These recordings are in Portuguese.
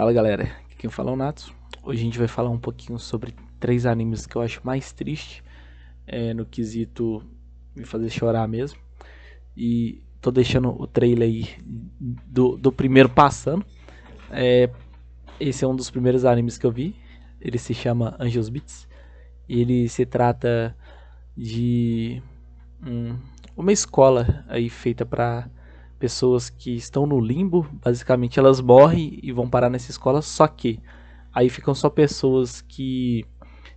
Fala galera, aqui quem fala é o Natos. Hoje a gente vai falar um pouquinho sobre três animes que eu acho mais triste é, no quesito me fazer chorar mesmo. E tô deixando o trailer aí do, do primeiro passando. É, esse é um dos primeiros animes que eu vi. Ele se chama Angels Beats. Ele se trata de hum, uma escola aí feita para pessoas que estão no limbo, basicamente elas morrem e vão parar nessa escola, só que aí ficam só pessoas que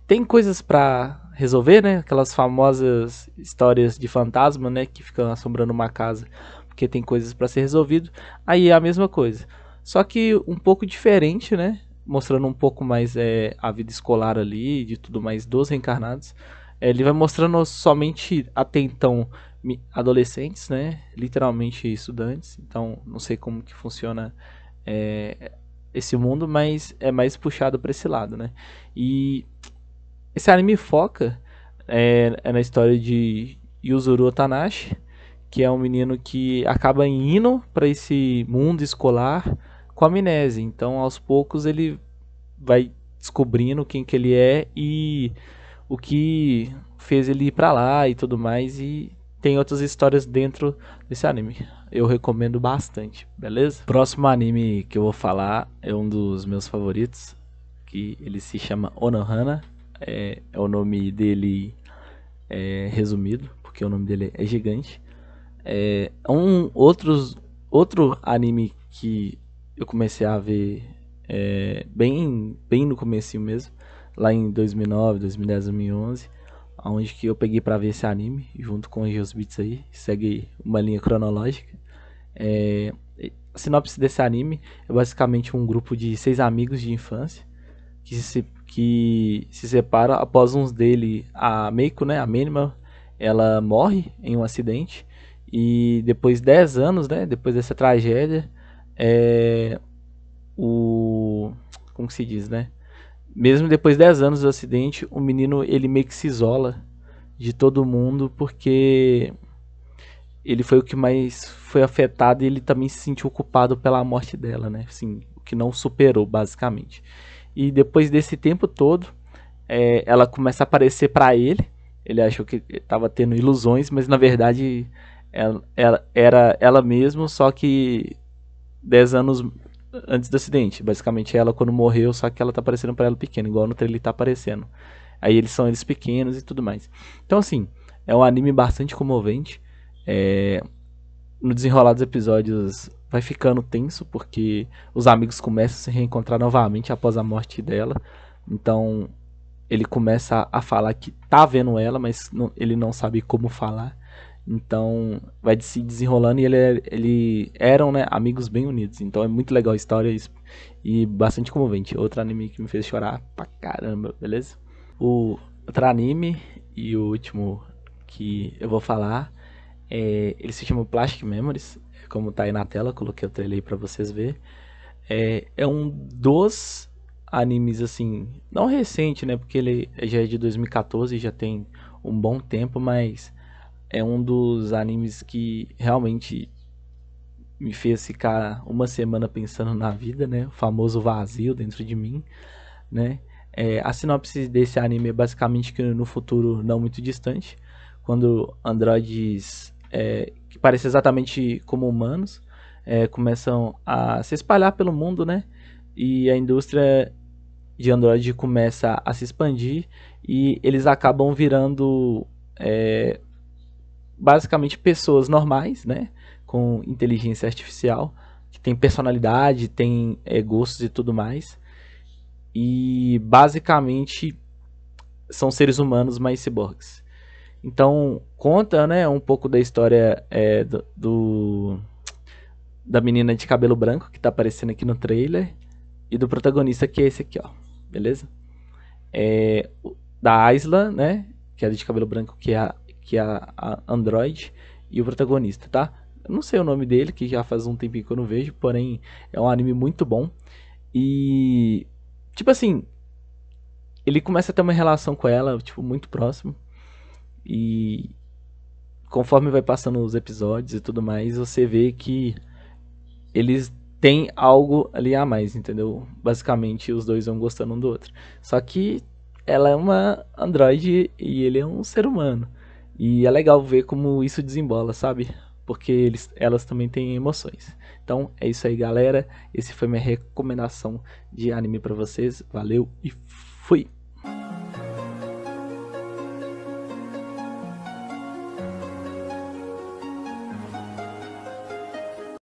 têm coisas para resolver, né? Aquelas famosas histórias de fantasma, né, que ficam assombrando uma casa porque tem coisas para ser resolvido. Aí é a mesma coisa, só que um pouco diferente, né? Mostrando um pouco mais é, a vida escolar ali, de tudo mais dos reencarnados. É, ele vai mostrando somente até então adolescentes, né? Literalmente estudantes. Então, não sei como que funciona é, esse mundo, mas é mais puxado para esse lado, né? E esse anime foca é, é na história de Yuzuru Tanashi, que é um menino que acaba indo para esse mundo escolar com amnésia. Então, aos poucos ele vai descobrindo quem que ele é e o que fez ele ir para lá e tudo mais e tem outras histórias dentro desse anime. Eu recomendo bastante, beleza? Próximo anime que eu vou falar é um dos meus favoritos, que ele se chama Onohana. É, é o nome dele é, resumido, porque o nome dele é gigante. É, é um outros, outro anime que eu comecei a ver é, bem, bem no começo mesmo, lá em 2009, 2010, 2011 onde que eu peguei para ver esse anime, junto com os Beats aí, segue uma linha cronológica. É, a sinopse desse anime é basicamente um grupo de seis amigos de infância que se, que se separa após uns dele, a Meiko, né, a Menima, ela morre em um acidente e depois de 10 anos, né, depois dessa tragédia, é, o como se diz, né? mesmo depois de 10 anos do acidente, o menino ele meio que se isola de todo mundo porque ele foi o que mais foi afetado e ele também se sentiu culpado pela morte dela, né? Assim, o que não superou basicamente. E depois desse tempo todo, é, ela começa a aparecer para ele. Ele achou que estava tendo ilusões, mas na verdade ela, ela, era ela mesma, só que 10 anos antes do acidente. Basicamente é ela quando morreu, só que ela tá aparecendo para ela pequena, igual no trailer tá aparecendo. Aí eles são eles pequenos e tudo mais. Então assim, é um anime bastante comovente. É... No desenrolar dos episódios vai ficando tenso porque os amigos começam a se reencontrar novamente após a morte dela. Então ele começa a falar que tá vendo ela, mas não, ele não sabe como falar. Então, vai se desenrolando e ele, é, ele eram né, amigos bem unidos. Então é muito legal a história e bastante comovente. Outro anime que me fez chorar pra caramba, beleza? O outro anime e o último que eu vou falar, é, ele se chama Plastic Memories, é como tá aí na tela, coloquei o trailer aí pra vocês ver. É, é um dos animes, assim, não recente, né? Porque ele já é de 2014, já tem um bom tempo, mas é um dos animes que realmente me fez ficar uma semana pensando na vida, né? O famoso vazio dentro de mim, né? É, a sinopse desse anime é basicamente que no futuro não muito distante, quando androides é, que parecem exatamente como humanos é, começam a se espalhar pelo mundo, né? E a indústria de Android começa a se expandir e eles acabam virando é, basicamente pessoas normais, né? Com inteligência artificial, que tem personalidade, tem é, gostos e tudo mais. E basicamente são seres humanos mais ciborgues. Então conta, né, um pouco da história é, do, do, da menina de cabelo branco que tá aparecendo aqui no trailer e do protagonista que é esse aqui, ó, beleza? É, da Isla, né, que é de cabelo branco que é a que é a, Android, e o protagonista, tá? Eu não sei o nome dele, que já faz um tempinho que eu não vejo, porém é um anime muito bom. E. Tipo assim. Ele começa a ter uma relação com ela, tipo, muito próximo. E. Conforme vai passando os episódios e tudo mais, você vê que. Eles têm algo ali a mais, entendeu? Basicamente, os dois vão gostando um do outro. Só que. Ela é uma androide e ele é um ser humano. E é legal ver como isso desembola, sabe? Porque eles, elas também têm emoções. Então é isso aí, galera. Esse foi minha recomendação de anime para vocês. Valeu e fui!